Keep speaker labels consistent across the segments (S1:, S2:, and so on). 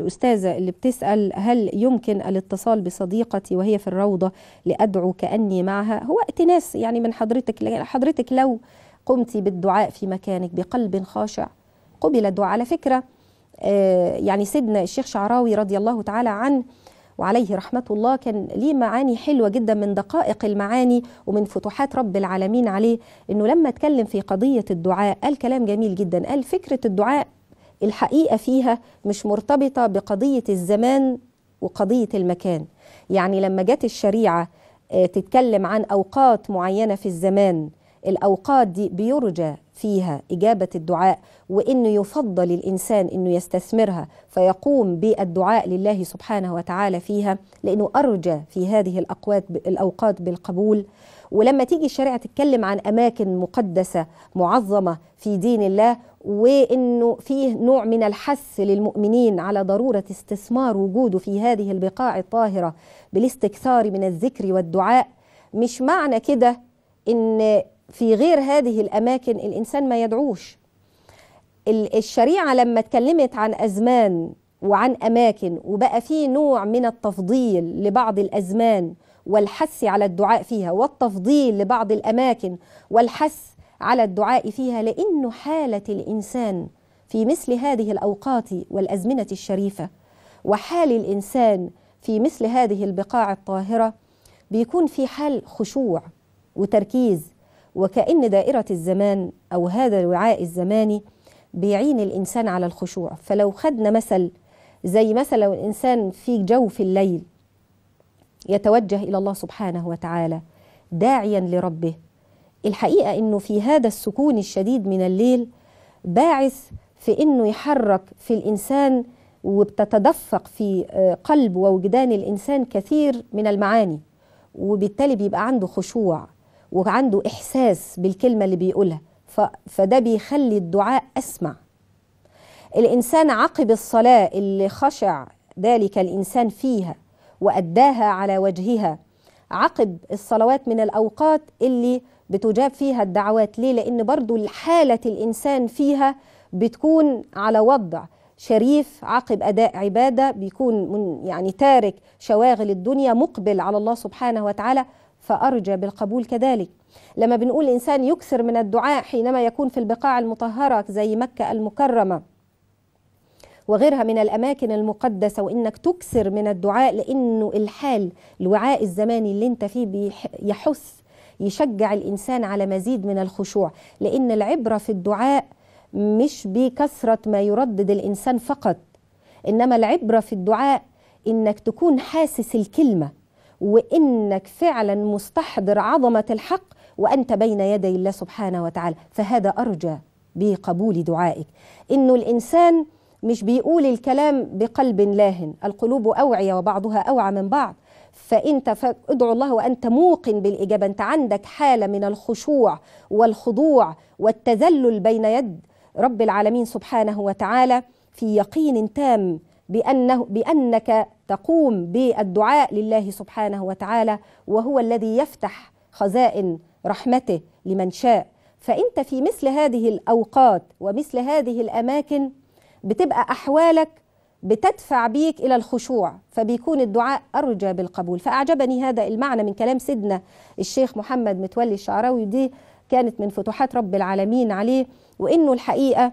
S1: الأستاذة اللي بتسأل هل يمكن الاتصال بصديقتي وهي في الروضة لأدعو كأني معها هو ائتناس يعني من حضرتك حضرتك لو قمت بالدعاء في مكانك بقلب خاشع قبل الدعاء على فكرة آه، يعني سيدنا الشيخ شعراوي رضي الله تعالى عنه وعليه رحمة الله كان ليه معاني حلوة جدا من دقائق المعاني ومن فتوحات رب العالمين عليه انه لما اتكلم في قضية الدعاء قال كلام جميل جدا قال فكرة الدعاء الحقيقة فيها مش مرتبطة بقضية الزمان وقضية المكان يعني لما جت الشريعة آه، تتكلم عن أوقات معينة في الزمان الأوقات دي بيرجى فيها إجابة الدعاء وإنه يفضل الإنسان إنه يستثمرها فيقوم بالدعاء لله سبحانه وتعالى فيها لأنه أرجى في هذه الأقوات الأوقات بالقبول ولما تيجي الشريعة تتكلم عن أماكن مقدسة معظمة في دين الله وانه فيه نوع من الحث للمؤمنين على ضروره استثمار وجوده في هذه البقاع الطاهره بالاستكثار من الذكر والدعاء مش معنى كده ان في غير هذه الاماكن الانسان ما يدعوش الشريعه لما اتكلمت عن ازمان وعن اماكن وبقى في نوع من التفضيل لبعض الازمان والحث على الدعاء فيها والتفضيل لبعض الاماكن والحث على الدعاء فيها لأن حالة الإنسان في مثل هذه الأوقات والأزمنة الشريفة وحال الإنسان في مثل هذه البقاع الطاهرة بيكون في حال خشوع وتركيز وكأن دائرة الزمان أو هذا الوعاء الزماني بيعين الإنسان على الخشوع فلو خدنا مثل زي مثل لو الإنسان في جوف الليل يتوجه إلى الله سبحانه وتعالى داعيا لربه الحقيقة أنه في هذا السكون الشديد من الليل باعث في أنه يحرك في الإنسان وبتتدفق في آه، قلب ووجدان الإنسان كثير من المعاني وبالتالي بيبقى عنده خشوع وعنده إحساس بالكلمة اللي بيقولها فده بيخلي الدعاء أسمع الإنسان عقب الصلاة اللي خشع ذلك الإنسان فيها وأداها على وجهها عقب الصلوات من الأوقات اللي بتجاب فيها الدعوات ليه لأن برضو حالة الإنسان فيها بتكون على وضع شريف عقب أداء عبادة بيكون من يعني تارك شواغل الدنيا مقبل على الله سبحانه وتعالى فأرجى بالقبول كذلك لما بنقول إنسان يكثر من الدعاء حينما يكون في البقاع المطهرة زي مكة المكرمة وغيرها من الأماكن المقدسة وإنك تكسر من الدعاء لأنه الحال الوعاء الزماني اللي انت فيه بيحث يشجع الإنسان على مزيد من الخشوع لأن العبرة في الدعاء مش بكثرة ما يردد الإنسان فقط إنما العبرة في الدعاء إنك تكون حاسس الكلمة وإنك فعلا مستحضر عظمة الحق وأنت بين يدي الله سبحانه وتعالى فهذا أرجى بقبول دعائك إنه الإنسان مش بيقول الكلام بقلب لاهن القلوب أوعية وبعضها أوعى من بعض فانت ادعو الله وانت موقن بالاجابه انت عندك حاله من الخشوع والخضوع والتذلل بين يد رب العالمين سبحانه وتعالى في يقين تام بانه بانك تقوم بالدعاء لله سبحانه وتعالى وهو الذي يفتح خزائن رحمته لمن شاء فانت في مثل هذه الاوقات ومثل هذه الاماكن بتبقى أحوالك بتدفع بيك إلى الخشوع فبيكون الدعاء أرجى بالقبول فأعجبني هذا المعنى من كلام سيدنا الشيخ محمد متولي الشعراوي دي كانت من فتوحات رب العالمين عليه وإنه الحقيقة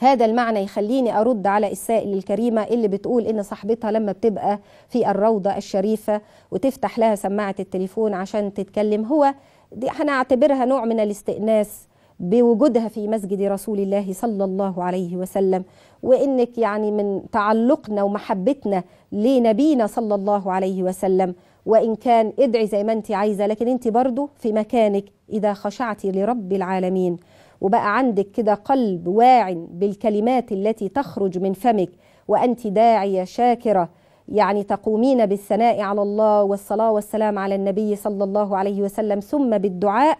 S1: هذا المعنى يخليني أرد على السائل الكريمة اللي بتقول إن صاحبتها لما بتبقى في الروضة الشريفة وتفتح لها سماعة التليفون عشان تتكلم هو دي هنعتبرها نوع من الاستئناس بوجودها في مسجد رسول الله صلى الله عليه وسلم وانك يعني من تعلقنا ومحبتنا لنبينا صلى الله عليه وسلم وان كان ادعي زي ما انت عايزه لكن انت برضه في مكانك اذا خشعتي لرب العالمين وبقى عندك كده قلب واع بالكلمات التي تخرج من فمك وانت داعيه شاكره يعني تقومين بالثناء على الله والصلاه والسلام على النبي صلى الله عليه وسلم ثم بالدعاء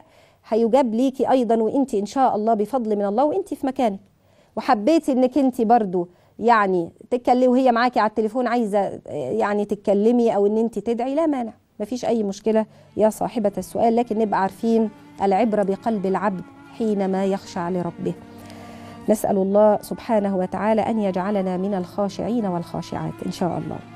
S1: هيجاب ليكي ايضا وانت ان شاء الله بفضل من الله وانت في مكانك وحبيتي انك انت برضو يعني تتكلمي وهي معاكي على التليفون عايزه آه، يعني تتكلمي او ان انت تدعي لا مانع مفيش اي مشكله يا صاحبه السؤال لكن نبقى عارفين العبره بقلب العبد حينما يخشع لربه نسال الله سبحانه وتعالى ان يجعلنا من الخاشعين والخاشعات ان شاء الله